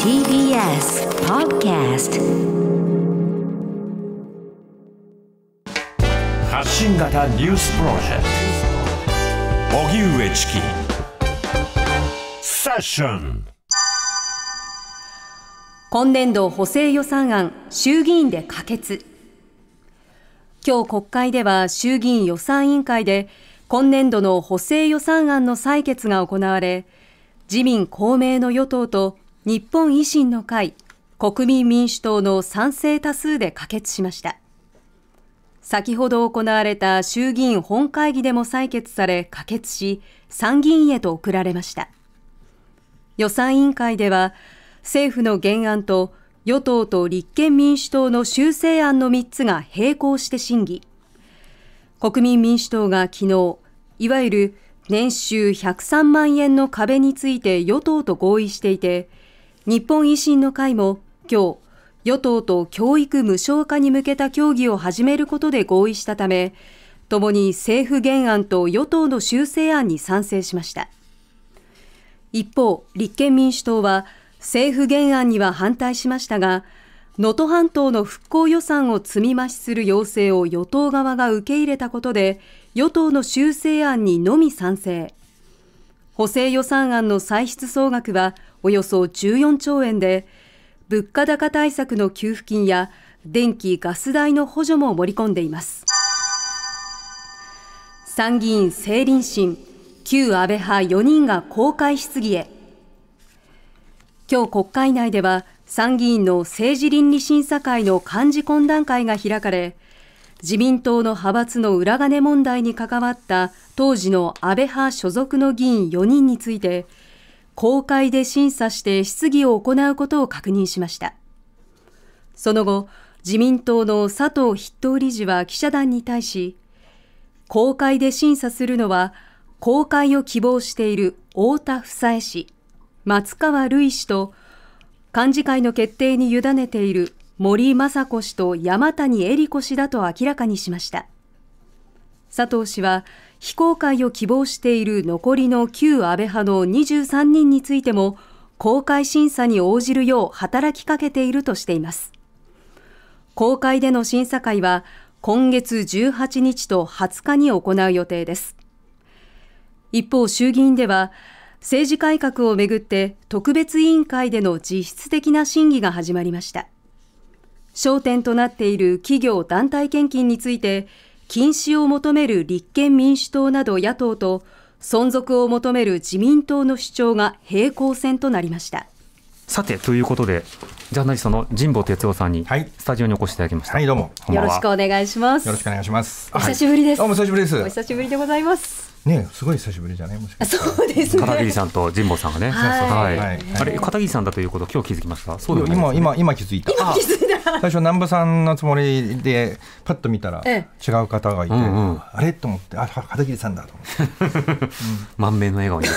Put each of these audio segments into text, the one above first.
TBS Podcast 発信型ニュースプロジェクト荻上チキセッション今年度補正予算案衆議院で可決今日国会では衆議院予算委員会で今年度の補正予算案の採決が行われ自民・公明の与党と日本維新の会、国民民主党の賛成多数で可決しました。先ほど行われた衆議院本会議でも採決され可決し、参議院へと送られました。予算委員会では、政府の原案と与党と立憲民主党の修正案の3つが並行して審議。国民民主党が昨日、いわゆる年収103万円の壁について与党と合意していて、日本維新の会も今日、与党と教育無償化に向けた協議を始めることで合意したため、共に政府原案と与党の修正案に賛成しました。一方、立憲民主党は政府原案には反対しましたが、能登半島の復興予算を積み増しする要請を与党側が受け入れたことで与党の修正案にのみ賛成補正予算案の歳出総額はおよそ14兆円で物価高対策の給付金や電気・ガス代の補助も盛り込んでいます参議院政倫審旧安倍派4人が公開質疑へ今日国会内では参議院の政治倫理審査会の幹事懇談会が開かれ、自民党の派閥の裏金問題に関わった当時の安倍派所属の議員4人について、公開で審査して質疑を行うことを確認しました。その後、自民党の佐藤筆頭理事は記者団に対し、公開で審査するのは、公開を希望している太田房江氏、松川るい氏と、幹事会の決定に委ねている森雅子氏と山谷恵理子氏だと明らかにしました佐藤氏は非公開を希望している残りの旧安倍派の23人についても公開審査に応じるよう働きかけているとしています公開での審査会は今月18日と20日に行う予定です一方衆議院では政治改革をめぐって特別委員会での実質的な審議が始まりました焦点となっている企業団体献金について禁止を求める立憲民主党など野党と存続を求める自民党の主張が平行線となりましたさてということでジャーナリストの神保哲夫さんにスタジオにお越しいただきました、はい、はい、どうもよろしくお願いしますよろしくお願いしますお久しぶりです、はい、お久しぶりですお久しぶりでございますね、すごい久しぶりじゃないもしかしそうですね。片桐さんと神保さんがね。はい。はい、あれ片桐さんだということ今日気づきました。そうだ、ね、今今今気づいた。今気づいた。最初南部さんのつもりでパッと見たら違う方がいて、うんうん、あれと思ってあ片桐さんだと思って。うん、満面の笑顔に。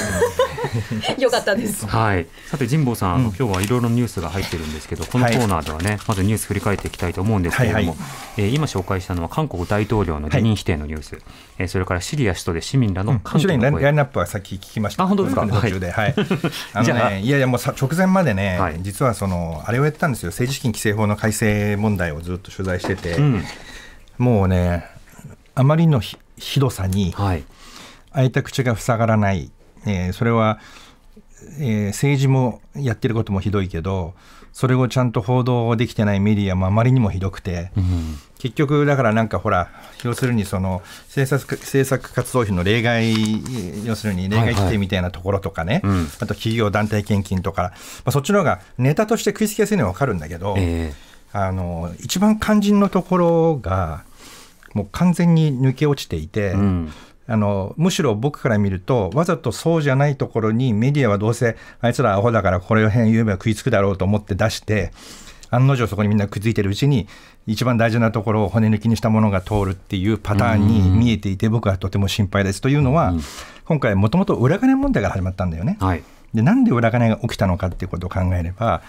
よかったです。はい。さて神保さん、うん、今日はいろいろニュースが入ってるんですけど、このコーナーではね、はい、まずニュース振り返っていきたいと思うんですけれども、はいはい、えー、今紹介したのは韓国大統領の辞任否定のニュース、はい、えー、それからシリア首都で市民らの韓国の声、うん、ラインナップはさっき聞きました。あ本当ですか。途中で、はい。あのね、いやいやもうさ直前までね、はい、実はそのあれをやったんですよ。政治資金規正法の改正問題をずっと取材してて、うん、もうね、あまりのひどさに、はい、開いた口が塞がらないえー、それは、えー、政治もやってることもひどいけどそれをちゃんと報道できてないメディアもあまりにもひどくて、うん、結局だからなんかほら要するにその政策政策活動費の例外要するに例外規定みたいなところとかね、はいはいあと企業団体献金とか、まあ、そっちの方がネタとして食いつきやすいのは分かるんだけど、えー、あの一番肝心のところがもう完全に抜け落ちていて。うんあのむしろ僕から見るとわざとそうじゃないところにメディアはどうせあいつらアホだからこれ辺言えば食いつくだろうと思って出して案の定そこにみんなくっついてるうちに一番大事なところを骨抜きにしたものが通るっていうパターンに見えていて僕はとても心配です。というのは今回もともと裏金問題が始まったんだよね。はい、でなんで裏金が起きたのかっていうことを考えれば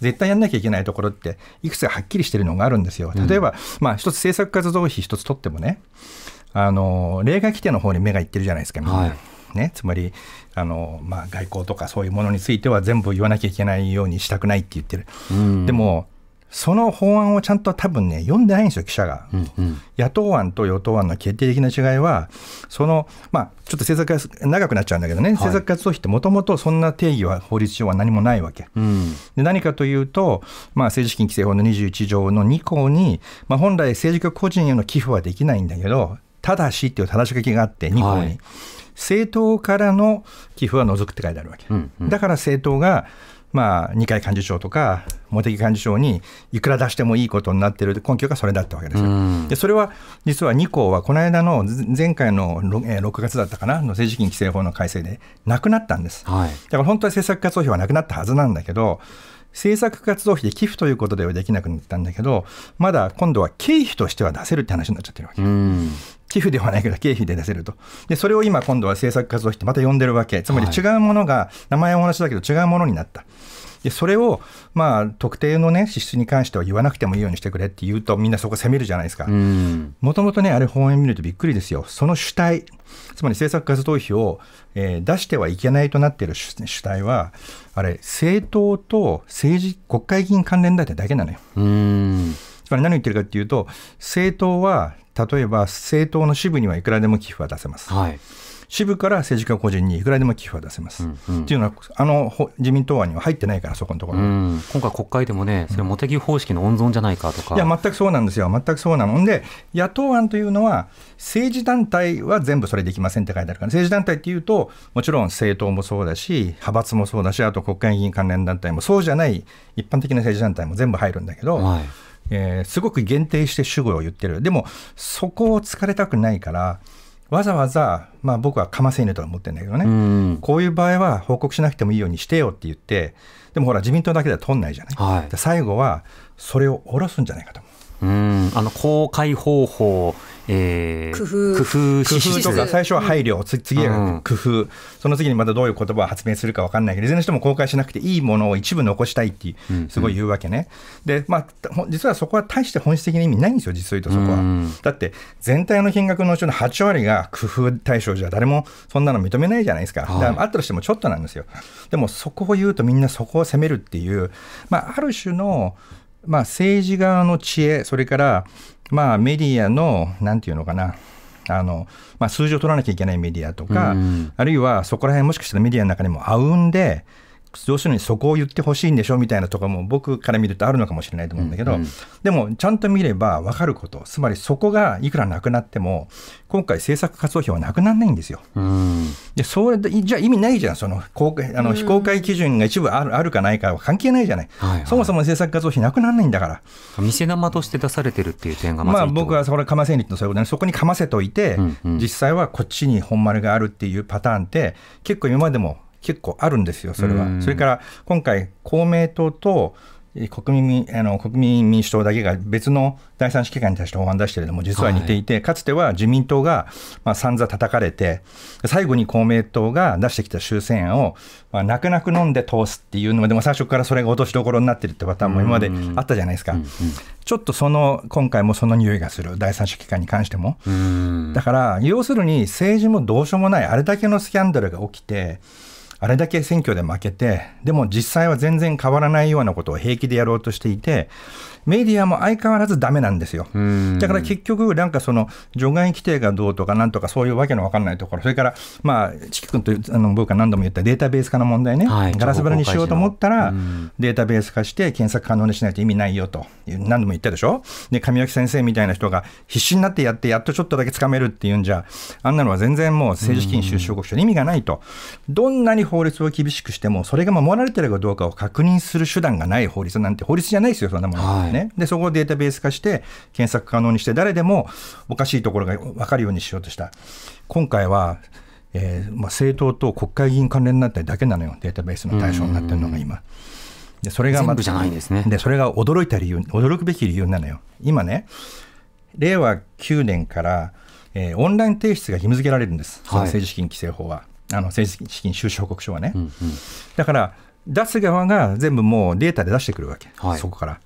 絶対やんなきゃいけないところっていくつかはっきりしてるのがあるんですよ。例えば、まあ、一つ政策活動費一つ取ってもねあの例外規定の方に目がいってるじゃないですか、みんな。はいね、つまりあの、まあ、外交とかそういうものについては全部言わなきゃいけないようにしたくないって言ってる、うん、でもその法案をちゃんと多分ね読んでないんですよ記者が、うんうん、野党案と与党案の決定的な違いはそのまあちょっと政策が長くなっちゃうんだけどね、政策活動費ってもともとそんな定義は法律上は何もないわけ、うん、で何かというと、まあ、政治資金規正法の21条の2項に、まあ、本来政治家個人への寄付はできないんだけどただしっていう正し書きがあって、2項に、政党からの寄付は除くって書いてあるわけ。うんうん、だから政党がまあ、二階幹事長とか茂木幹事長にいくら出してもいいことになっている根拠がそれだったわけですよ。でそれは実は2項はこの間の前回の 6, 6月だったかなの政治資金規正法の改正でなくなったんです。はい、だから本当は政策活動費はなくなったはずなんだけど政策活動費で寄付ということではできなくなったんだけどまだ今度は経費としては出せるって話になっちゃってるわけ。寄付ではないけど経費で出せると。で、それを今今度は政策活動費ってまた呼んでるわけ。つまり違うものが、はい、名前は同じだけど違うものになった。でそれを、まあ、特定の、ね、支出に関しては言わなくてもいいようにしてくれって言うと、みんなそこ責めるじゃないですか。もともとね、あれ、本案見るとびっくりですよ、その主体、つまり政策活動費を、えー、出してはいけないとなっている主体は、あれ、政党と政治、国会議員関連団体だけなのよ。つまり何を言ってるかっていうと、政党は例えば政党の支部にはいくらでも寄付は出せます。はい支部から政治家個人にいくらでも寄付は出せます。うんうん、っていうのは、あの自民党案には入ってないから、そこのところ、ん、今回、国会でもね、それ、茂木方式の温存じゃないかとか。いや、全くそうなんですよ、全くそうなので、野党案というのは、政治団体は全部それできませんって書いてあるから、政治団体っていうと、もちろん政党もそうだし、派閥もそうだし、あと国会議員関連団体も、そうじゃない一般的な政治団体も全部入るんだけど。はいえー、すごく限定して主語を言ってる。でも、そこを疲れたくないから、わざわざ、まあ、僕はかませ犬とは思ってるんだけどね、うん、こういう場合は報告しなくてもいいようにしてよって言って、でもほら、自民党だけでは取んないじゃない、はい、最後はそれを下ろすんじゃないかとうんあの公開方法えー、工夫工夫とか最初は配慮、次は工夫、その次にまたどういう言葉を発明するか分かんないけどいずれにしても公開しなくていいものを一部残したいっていうすごい言うわけね、うんうん、でまあ実はそこは大して本質的な意味ないんですよ実を言うとそこは、うん、だって全体の金額のうちの8割が工夫対象じゃ誰もそんなの認めないじゃないですかだかあったとしてもちょっとなんですよでもそこを言うとみんなそこを責めるっていう、まあ、ある種のまあ、政治側の知恵、それから、まあ、メディアの、なんていうのかな、あのまあ、数字を取らなきゃいけないメディアとか、うん、あるいはそこら辺もしかしたらメディアの中にもあうんで、要するにそこを言ってほしいんでしょみたいなとかも僕から見るとあるのかもしれないと思うんだけど、うんうん、でもちゃんと見れば分かることつまりそこがいくらなくなっても今回政策活動費はなくならないんですよ。うん、でそれでじゃあ意味ないじゃんその公開あの非公開基準が一部あるあるかないかは関係ないじゃないはいはい、そもそも政策活動費なくならないんだから。見せ玉として出されてるっていう点がまず、まあ、僕はそれかません率と、そういうことでそこにかませといて、うんうん、実際はこっちに本丸があるっていうパターンって結構今までも結構あるんですよ、それは。それから今回、公明党と国民あの国民民主党だけが別の第三指揮官に対して法案出してるのも実は似ていて、はい、かつては自民党が、まあ、散々叩かれて、最後に公明党が出してきた修正案を、まあ、泣く泣く飲んで通すっていうのが、でも最初からそれが落としどころになってるってパターンも今まであったじゃないですか。ちょっとその今回もその匂いがする、第三指揮官に関しても。だから、要するに政治もどうしようもない、あれだけのスキャンダルが起きて、あれだけ選挙で負けて、でも実際は全然変わらないようなことを平気でやろうとしていて、メディアも相変わらずダメなんですよ。だから結局、なんかその除外規定がどうとかなんとかそういうわけのわかんないところ、それから、まあ、チキ君とあの僕が何度も言ったデータベース化の問題ね、はい、ガラス張りにしようと思ったら、データベース化して検索可能にしないと意味ないよと、何度も言ったでしょ。で、神脇先生みたいな人が必死になってやって、やっとちょっとだけつかめるっていうんじゃ、あんなのは全然もう政治資金収集国書に意味がないと。どんなに法律を厳しくしても、それが守られてるかどうかを確認する手段がない法律なんて、法律じゃないですよ、そんなものね、はい、で、そこをデータベース化して、検索可能にして、誰でもおかしいところが分かるようにしようとした。今回はえーまあ、政党と国会議員関連団体だけなのよ、データベースの対象になってるのが今。でそれがまず、で、ね、それが驚いた理由、驚くべき理由なのよ。今ね、令和9年から、えー、オンライン提出が義務付けられるんです、政治資金規正法は。あの政治資金収支報告書はね、うんうん、だから出す側が全部もうデータで出してくるわけ、はい、そこから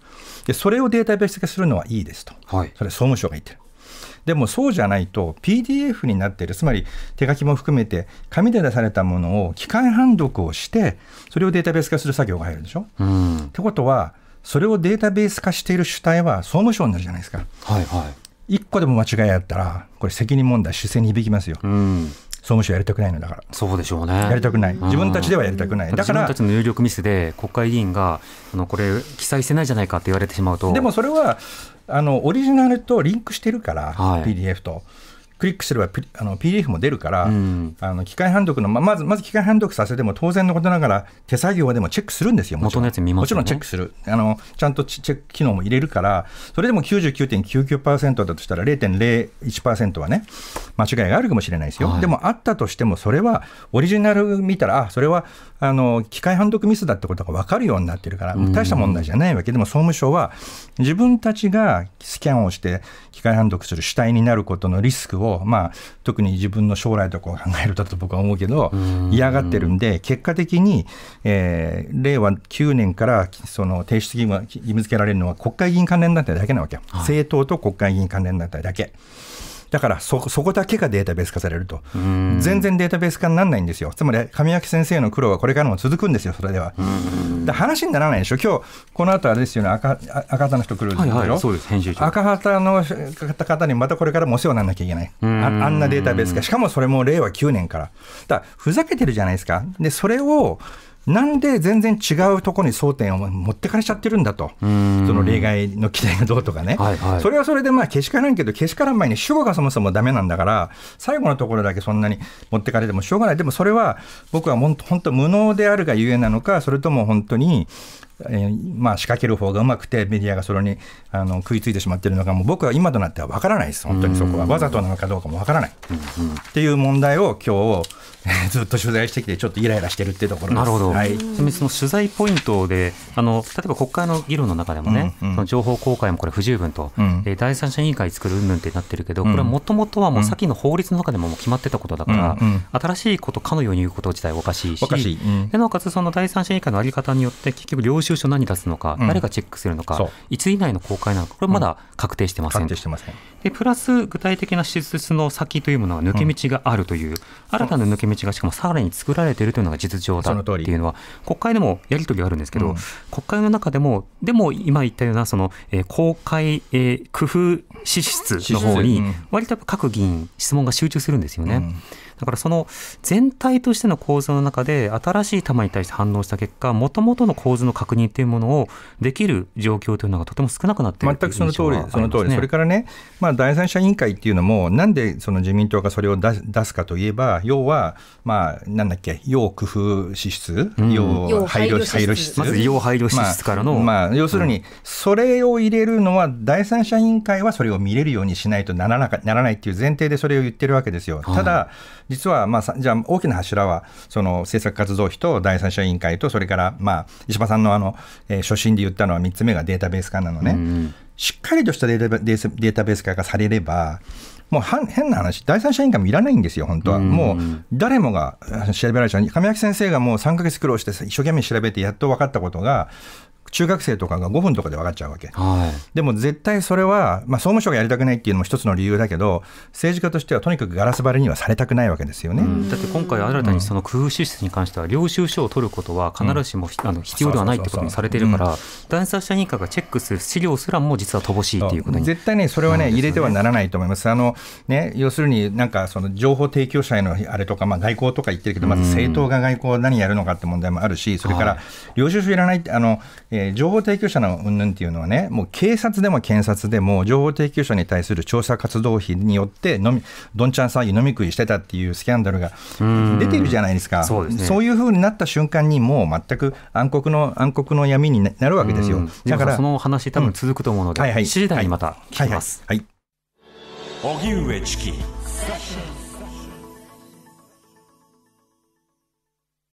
でそれをデータベース化するのはいいですと、はい、それ総務省が言ってるでもそうじゃないと PDF になっているつまり手書きも含めて紙で出されたものを機械判読をしてそれをデータベース化する作業が入るでしょ、うん、ってことはそれをデータベース化している主体は総務省になるじゃないですか。はいはい、1個でも間違いあったら、これ、責任問題、主戦に響きますよ、うん、総務省やりたくないのだから。そうでしょうね。やりたくない。自分たちではやりたくない。だから。自分たちの入力ミスで国会議員があのこれ記載してないじゃないかって言われてしまうと。でもそれはあのオリジナルとリンクしてるから、はい、PDF と。クリックすればあの PDF も出るから、うん、あの機械判読の、まずまず機械判読させても当然のことながら、手作業はでもチェックするんですよ、もちろん、ね、もちろんチェックするあの、ちゃんとチェック機能も入れるから、それでも99.99%だとしたら、0.01%はね、間違いがあるかもしれないですよ、はい、でもあったとしても、それはオリジナル見たら、あそれはあの機械判読ミスだってことが分かるようになってるから、大した問題じゃないわけ、でも総務省は、自分たちがスキャンをして、機械判読する主体になることのリスクをまあ、特に自分の将来とかを考えるだと僕は思うけど、嫌がってるんで、結果的に、えー、令和9年からその提出義務義務付けられるのは、国会議員関連団体だけなわけ、はい、政党と国会議員関連団体だけ。だからそこだけがデータベース化されると、全然データベース化にならないんですよ、つまり神明先生の苦労はこれからも続くんですよ、それでは。で話にならないでしょ、今日この後あれですよね、赤赤旗の人来るんですよ、はいはい、そうです編集長赤旗の方にまたこれからもお世話にならなきゃいけない、ああんなデータベース化、しかもそれも令和9年から。だふざけてるじゃないですか。でそれをなんで全然違うところに争点を持ってかれちゃってるんだと、その例外の規定がどうとかね、はいはい、それはそれでまあけしからんけど、けしからん前に主語がそもそもだめなんだから、最後のところだけそんなに持ってかれてもしょうがない、でもそれは僕は本当、無能であるがゆえなのか、それとも本当にえー、まあ、仕掛ける方がうまくて、メディアがそれにあの食いついてしまっているのが、もう僕は今となってはわからないです、本当にそこは、わざとなのかどうかもわからない、うんうん、っていう問題を今日、えー、ずっと取材してきて、ちょっとイライラしてるっていうところなるほど、はい、ちなみにその取材ポイントであの、例えば国会の議論の中でもね、うんうん、その情報公開もこれ、不十分と、うん、第三者委員会作る云々ってなってるけど、これはもともとはもう先の法律の中でももう決まってたことだから、うんうん、新しいことかのように言うこと自体おかしいし、しいうん、なおかつ、その第三者委員会のあり方によって、結局、領収収書何出すのか、誰がチェックするのか、いつ以内の公開なのか、これまだ確定してません,、でプラス具体的な支出の先というものは抜け道があるという、新たな抜け道がしかもさらに作られているというのが実情だっていうのは、国会でもやり取りがあるんですけど、国会の中でも、でも今言ったようなその、えー、公開、えー、工夫支出の方に、割と各議員、質問が集中するんですよね。だからその全体としての構図の中で新しい球に対して反応した結果もともとの構図の確認というものをできる状況というのがとても少なくなっている全くその通り、ね、その通りそれからね、まあ、第三者委員会っていうのもなんでその自民党がそれを出すかといえば要は、まあ、なんだっけ要工夫支出、うん、要配慮支出まず要配慮支出からの、まあ、まあ、要するに、それを入れるのは第三者委員会はそれを見れるようにしないとならなならないっていう前提でそれを言ってるわけですよ。ただ、実は、まあ、じゃあ大きな柱は、その政策活動費と第三者委員会と、それから、まあ、石破さんのあの、えー、初心で言ったのは3つ目がデータベース化なのね。うん、しっかりとしたデータベースデータベース化がされれば、もう変な話、第三者委員会もいらないんですよ、本当は。もう誰もが調べられちゃう、上脇先生がもう3か月苦労して、一生懸命調べて、やっと分かったことが、中学生とかが5分とかで分かっちゃうわけ、はい、でも絶対それは、まあ、総務省がやりたくないっていうのも一つの理由だけど政治家としてはとにかくガラス張りにはされたくないわけですよね、うん、だって今回新たにその工夫支出に関しては領収書を取ることは必ずしも、あの必要ではないってことにされてるから、第三者認可がチェックする資料すらも実は乏しいっていうことに絶対ねそれはね、ね、入れてはならないと思います。あのね、要するになんかその情報提供者へのあれとか、まあ、外交とか言ってるけどまず政党が外交何やるのかって問題もあるしそれから領収書いらないあの、えーー、情報提供者の云々っていうのはね、もう警察でも検察でも、情報提供者に対する調査活動費によってのみ、どんちゃん騒ぎ、飲み食いしてたっていうスキャンダルが出てるじゃないですか、そう、ね,、いうふうになった瞬間に、もう全く暗黒の暗黒の闇になるわけですよ。だからその話、多分続くと思うので、はい7時台にまた聞きます。はい、はいはいはい、荻上チキ